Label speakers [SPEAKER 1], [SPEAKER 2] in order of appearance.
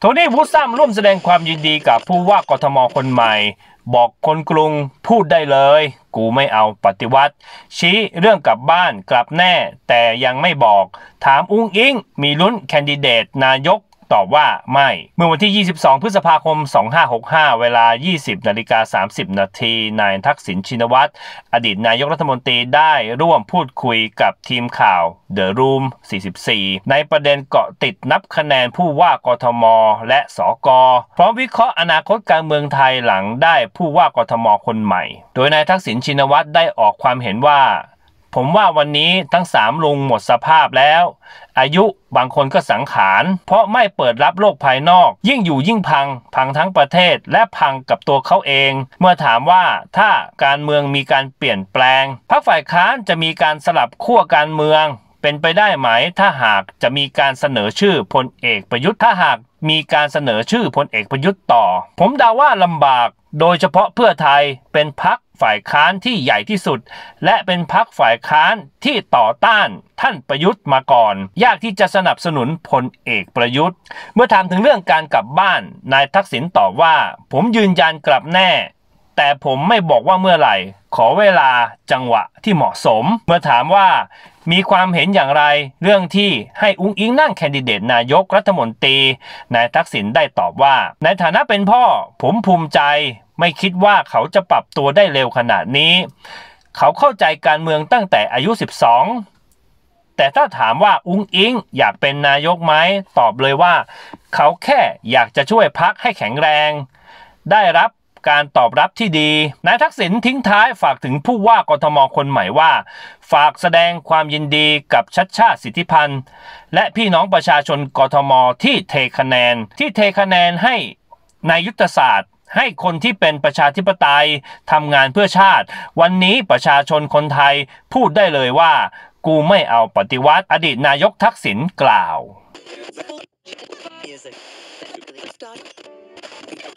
[SPEAKER 1] โทนี่วูดซัมร่วมแสดงความยินดีกับผู้ว่ากทมคนใหม่ บอกคนกรุงพูดได้เลย กูไม่เอาปฏิวัติ ชี้เรื่องกลับบ้านกลับแน่แต่ยังไม่บอก ถามอุ้งอิงมีลุ้นแคนดิเดตนายกตอบว่าไม่ เมื่อวันที่ 22 พฤษภาคม 2565 เวลา 20นาฬิกา30 นาทีนายทักษิณ ชินวัตร อดีตนายกรัฐมนตรี ได้ร่วมพูดคุยกับทีมข่าว The Room 44 ในประเด็นเกาะติดนับคะแนนผู้ว่ากทม และสอกอพร้อมวิเคราะห์อนาคตการเมืองไทยหลังได้ผู้ว่ากทม คนใหม่ โดยนายทักษิณชินวัตรได้ออกความเห็นว่าผมว่าวันนี้ทั้งสามลุงหมดสภาพแล้ว อายุบางคนก็สังขาร เพราะไม่เปิดรับโลกภายนอก ยิ่งอยู่ยิ่งพัง พังทั้งประเทศและพังกับตัวเขาเอง เมื่อถามว่าถ้าการเมืองมีการเปลี่ยนแปลงพรรคฝ่ายค้านจะมีการสลับขั้วการเมือง เป็นไปได้ไหมถ้าหากจะมีการเสนอชื่อพลเอกประยุทธ์ถ้าหากมีการเสนอชื่อพลเอกประยุทธ์ต่อ ผมเดาว่าลำบาก โดยเฉพาะเพื่อไทยเป็นพักฝ่ายค้านที่ใหญ่ที่สุด และเป็นพักฝ่ายค้านที่ต่อต้านท่านประยุทธ์มาก่อน ยากที่จะสนับสนุนพลเอกประยุทธ์ เมื่อถามถึงเรื่องการกลับบ้านนายทักษิณตอบว่า ผมยืนยันกลับแน่ แต่ผมไม่บอกว่าเมื่อไหร่ ขอเวลาจังหวะที่เหมาะสม เมื่อถามว่า มีความเห็นอย่างไร เรื่องที่ให้อุ้งอิงนั่งแคนดิเดตนายกรัฐมนตรีนายทักษิณได้ตอบว่า ในฐานะเป็นพ่อ ผมภูมิใจไม่คิดว่าเขาจะปรับตัวได้เร็วขนาดนี้ เขาเข้าใจการเมืองตั้งแต่อายุ 12 แต่ถ้าถามว่าอุ้งอิงอยากเป็นนายกไหมตอบเลยว่า เขาแค่อยากจะช่วยพักให้แข็งแรง ได้รับการตอบรับที่ดีนายทักษิณทิ้งท้ายฝากถึงผู้ว่ากทมคนใหม่ว่า ฝากแสดงความยินดีกับชัดชาติสิทธิพันธ์และพี่น้องประชาชนกทมที่เทคะแนนที่เทคะแนนให้ในยุทธศาสตร์ให้คนที่เป็นประชาธิปไตยทำงานเพื่อชาติ วันนี้ประชาชนคนไทยพูดได้เลยว่ากูไม่เอาปฏิวัติอดีตนายกทักษิณกล่าว